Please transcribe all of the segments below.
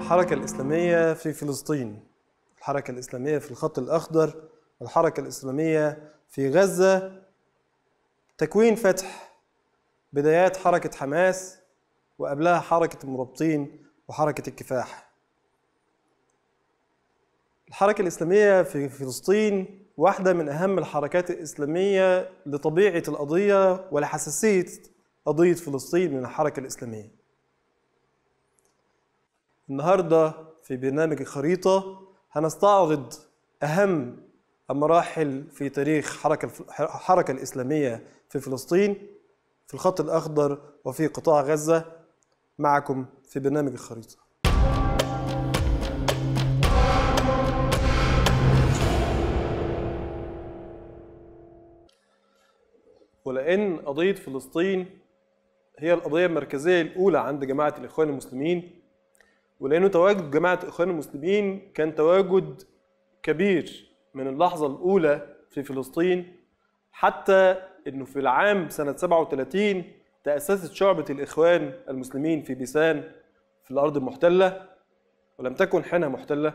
الحركة الإسلامية في فلسطين الحركة الإسلامية في الخط الأخضر الحركة الإسلامية في غزة تكوين فتح بدايات حركة حماس وقبلها حركة المرابطين وحركة الكفاح الحركة الإسلامية في فلسطين واحدة من أهم الحركات الإسلامية لطبيعة القضية ولحساسية قضية فلسطين من الحركة الإسلامية. النهاردة في برنامج الخريطة هنستعرض أهم المراحل في تاريخ حركة الحركة الإسلامية في فلسطين في الخط الأخضر وفي قطاع غزة معكم في برنامج الخريطة. ولأن قضية فلسطين هي القضية المركزية الأولى عند جماعة الإخوان المسلمين ولأنه تواجد جماعة الإخوان المسلمين كان تواجد كبير من اللحظة الأولى في فلسطين حتى أنه في العام سنة 37 تأسست شعبة الإخوان المسلمين في بيسان في الأرض المحتلة ولم تكن حينها محتلة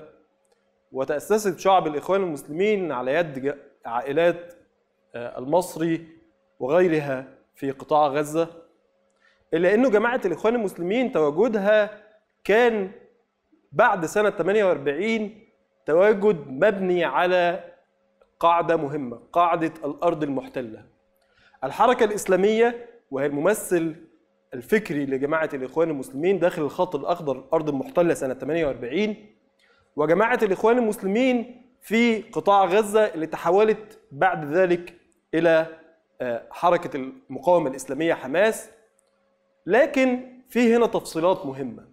وتأسست شعب الإخوان المسلمين على يد عائلات آه، المصري وغيرها في قطاع غزة إلا أنه جماعة الإخوان المسلمين تواجدها كان بعد سنة 48 تواجد مبني على قاعدة مهمة قاعدة الأرض المحتلة الحركة الإسلامية وهي الممثل الفكري لجماعة الإخوان المسلمين داخل الخط الأخضر الأرض المحتلة سنة 48 وجماعة الإخوان المسلمين في قطاع غزة اللي تحولت بعد ذلك إلى حركه المقاومه الاسلاميه حماس لكن في هنا تفصيلات مهمه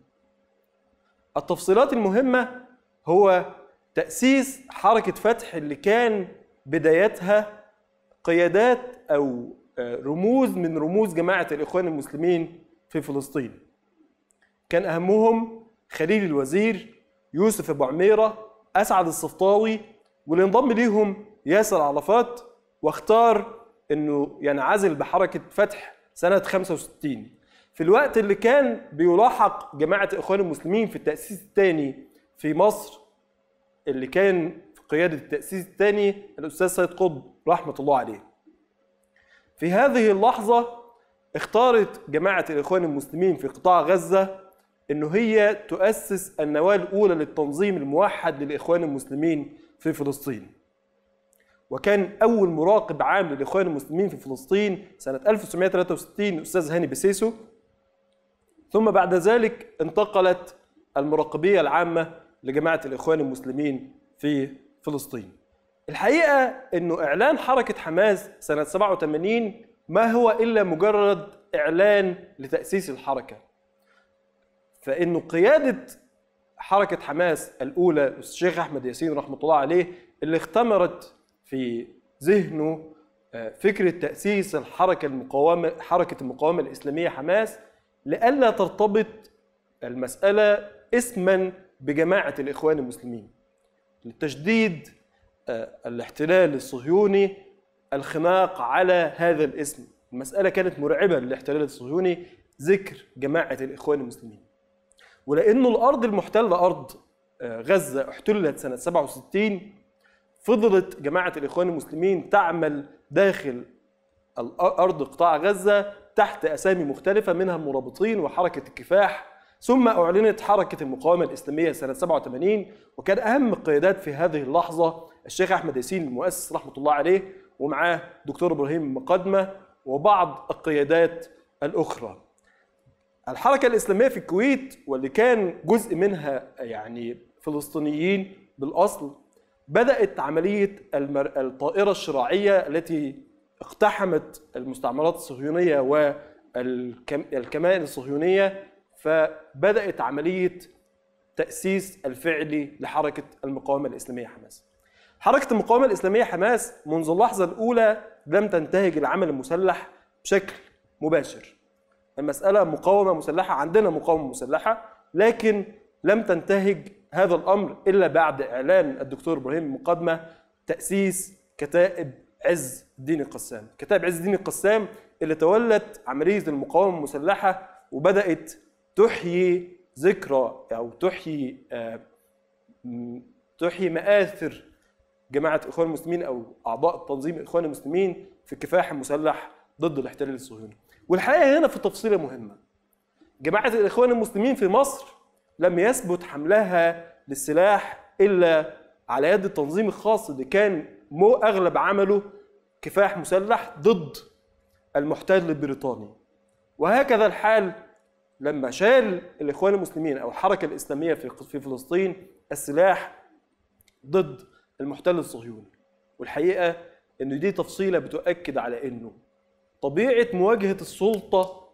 التفصيلات المهمه هو تاسيس حركه فتح اللي كان بدايتها قيادات او آه، رموز من رموز جماعه الاخوان المسلمين في فلسطين كان اهمهم خليل الوزير يوسف ابو عميره اسعد الصفطاوي واللي انضم ليهم ياسر عرفات واختار انه ينعزل بحركه فتح سنه 65 في الوقت اللي كان بيلاحق جماعه الاخوان المسلمين في التاسيس الثاني في مصر اللي كان في قياده التاسيس الثاني الاستاذ سيد قطب رحمه الله عليه في هذه اللحظه اختارت جماعه الاخوان المسلمين في قطاع غزه ان هي تؤسس النواه الاولى للتنظيم الموحد للاخوان المسلمين في فلسطين وكان اول مراقب عام للاخوان المسلمين في فلسطين سنه 1963 الاستاذ هاني بسيسو ثم بعد ذلك انتقلت المراقبيه العامه لجماعه الاخوان المسلمين في فلسطين. الحقيقه انه اعلان حركه حماس سنه 87 ما هو الا مجرد اعلان لتاسيس الحركه. فانه قياده حركه حماس الاولى الشيخ احمد ياسين رحمه الله عليه اللي اختمرت في ذهنه آه، فكرة تأسيس الحركة المقاومة حركة المقاومة الإسلامية حماس لئلا ترتبط المسألة اسما بجماعة الإخوان المسلمين لتشديد آه، الاحتلال الصهيوني الخناق على هذا الاسم المسألة كانت مرعبة للاحتلال الصهيوني ذكر جماعة الإخوان المسلمين ولأنه الأرض المحتلة أرض آه، غزة احتلت سنة 67 فضلت جماعه الاخوان المسلمين تعمل داخل ارض قطاع غزه تحت اسامي مختلفه منها المرابطين وحركه الكفاح ثم اعلنت حركه المقاومه الاسلاميه سنه 87 وكان اهم القيادات في هذه اللحظه الشيخ احمد ياسين المؤسس رحمه الله عليه ومعاه دكتور ابراهيم مقدمه وبعض القيادات الاخرى الحركة الإسلامية في الكويت واللي كان جزء منها يعني فلسطينيين بالأصل بدأت عملية الطائرة الشراعية التي اقتحمت المستعمرات الصهيونية والكمائن الصهيونية فبدأت عملية تأسيس الفعلي لحركة المقاومة الإسلامية حماس حركة المقاومة الإسلامية حماس منذ اللحظة الأولى لم تنتهج العمل المسلح بشكل مباشر المسألة مقاومة مسلحة عندنا مقاومة مسلحة لكن لم تنتهج هذا الامر الا بعد اعلان الدكتور ابراهيم مقدمه تاسيس كتائب عز الدين القسام كتائب عز الدين القسام اللي تولت عمليه المقاومه المسلحه وبدات تحيي ذكرى او تحيي آه، تحيي مآثر جماعة إخوان المسلمين أو أعضاء تنظيم إخوان المسلمين في الكفاح المسلح ضد الاحتلال الصهيوني. والحقيقة هنا في تفصيلة مهمة. جماعة الإخوان المسلمين في مصر لم يثبت حملها للسلاح إلا على يد التنظيم الخاص اللي كان مو أغلب عمله كفاح مسلح ضد المحتل البريطاني وهكذا الحال لما شال الإخوان المسلمين أو الحركة الإسلامية في فلسطين السلاح ضد المحتل الصهيوني والحقيقة أن دي تفصيلة بتؤكد على أنه طبيعة مواجهة السلطة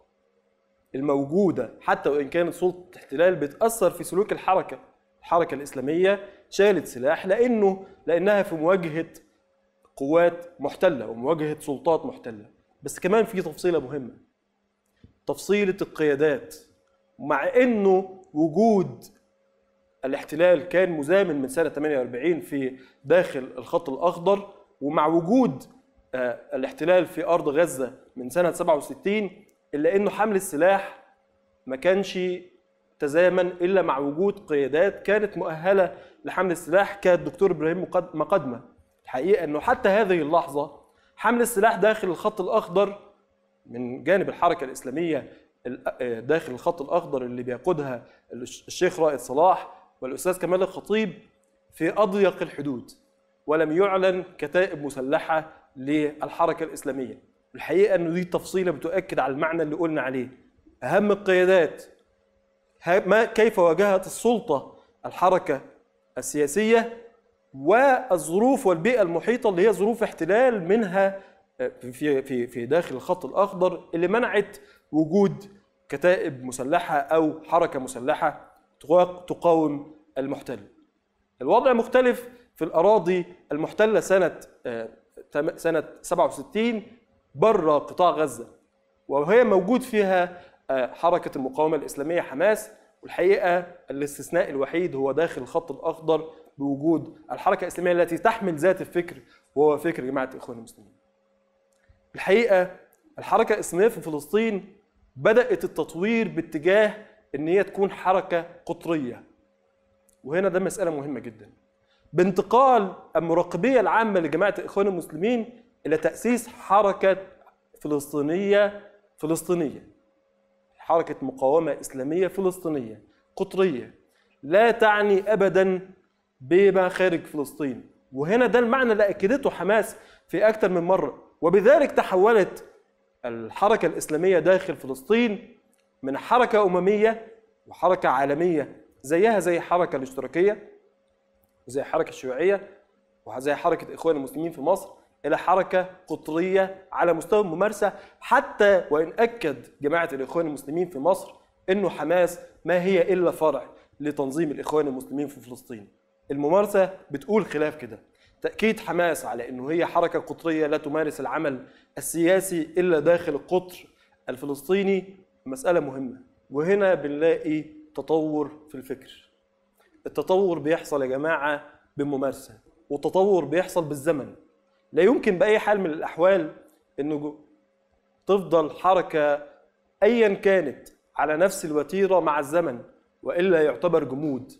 الموجودة حتى وإن كانت سلطة احتلال بتأثر في سلوك الحركة الحركة الإسلامية شالت سلاح لأنه لأنها في مواجهة قوات محتلة ومواجهة سلطات محتلة بس كمان في تفصيلة مهمة تفصيلة القيادات مع أنه وجود الاحتلال كان مزامن من سنة 48 في داخل الخط الأخضر ومع وجود آه، الاحتلال في أرض غزة من سنة 67 إلا إنه حمل السلاح ما كانش تزامن إلا مع وجود قيادات كانت مؤهلة لحمل السلاح كالدكتور إبراهيم مقدمة الحقيقة إنه حتى هذه اللحظة حمل السلاح داخل الخط الأخضر من جانب الحركة الإسلامية آه، داخل الخط الأخضر اللي بيقودها الشيخ رائد صلاح والأستاذ كمال الخطيب في أضيق الحدود ولم يعلن كتائب مسلحة للحركة الإسلامية الحقيقه انه دي تفصيله بتؤكد على المعنى اللي قلنا عليه اهم القيادات ما كيف واجهت السلطه الحركه السياسيه والظروف والبيئه المحيطه اللي هي ظروف احتلال منها آه، في في في داخل الخط الاخضر اللي منعت وجود كتائب مسلحه او حركه مسلحه تقاوم المحتل. الوضع مختلف في الاراضي المحتله سنه آه، سنه 67 بره قطاع غزه وهي موجود فيها آه، حركه المقاومه الاسلاميه حماس والحقيقه الاستثناء الوحيد هو داخل الخط الاخضر بوجود الحركه الاسلاميه التي تحمل ذات الفكر وهو فكر جماعه الاخوان المسلمين. الحقيقه الحركه الاسلاميه في فلسطين بدات التطوير باتجاه ان هي تكون حركه قطريه. وهنا ده مساله مهمه جدا. بانتقال المراقبيه العامه لجماعه الاخوان المسلمين الى تاسيس حركه فلسطينيه فلسطينيه حركه مقاومه اسلاميه فلسطينيه قطريه لا تعني ابدا بما خارج فلسطين وهنا ده المعنى اللي اكدته حماس في اكثر من مره وبذلك تحولت الحركه الاسلاميه داخل فلسطين من حركه امميه وحركه عالميه زيها زي الحركه الاشتراكيه وزي الحركه الشيوعيه وزي حركه اخوان المسلمين في مصر الى حركه قطريه على مستوى الممارسه حتى وان اكد جماعه الاخوان المسلمين في مصر انه حماس ما هي الا فرع لتنظيم الاخوان المسلمين في فلسطين. الممارسه بتقول خلاف كده. تاكيد حماس على انه هي حركه قطريه لا تمارس العمل السياسي الا داخل القطر الفلسطيني مساله مهمه. وهنا بنلاقي تطور في الفكر. التطور بيحصل يا جماعه بالممارسه والتطور بيحصل بالزمن لا يمكن باي حال من الاحوال انه تفضل حركه ايا كانت على نفس الوتيره مع الزمن والا يعتبر جمود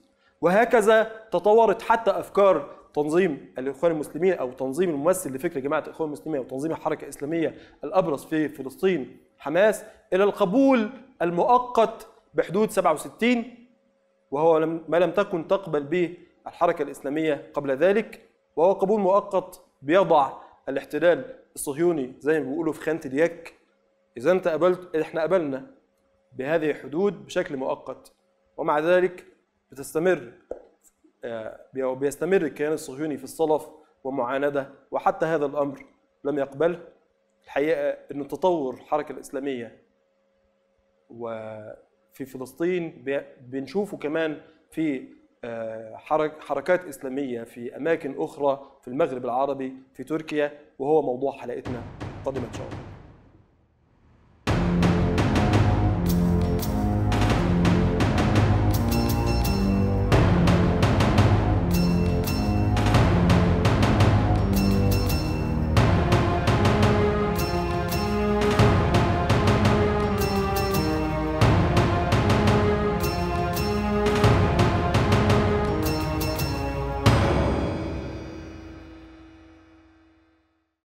وهكذا تطورت حتى افكار تنظيم الاخوان المسلمين او تنظيم الممثل لفكر جماعه الاخوان المسلمين او تنظيم الحركه الاسلاميه الابرز في فلسطين حماس الى القبول المؤقت بحدود 67 وهو ما لم تكن تقبل به الحركه الاسلاميه قبل ذلك وهو قبول مؤقت بيضع الاحتلال الصهيوني زي ما بيقولوا في خانه اليك اذا انت قبلت احنا قبلنا بهذه الحدود بشكل مؤقت ومع ذلك بتستمر آه، بيستمر الكيان الصهيوني في الصلف ومعانده وحتى هذا الامر لم يقبله الحقيقه ان تطور الحركه الاسلاميه وفي فلسطين بنشوفه كمان في حركات إسلامية في أماكن أخرى في المغرب العربي في تركيا وهو موضوع حلقتنا القادمة إن شاء الله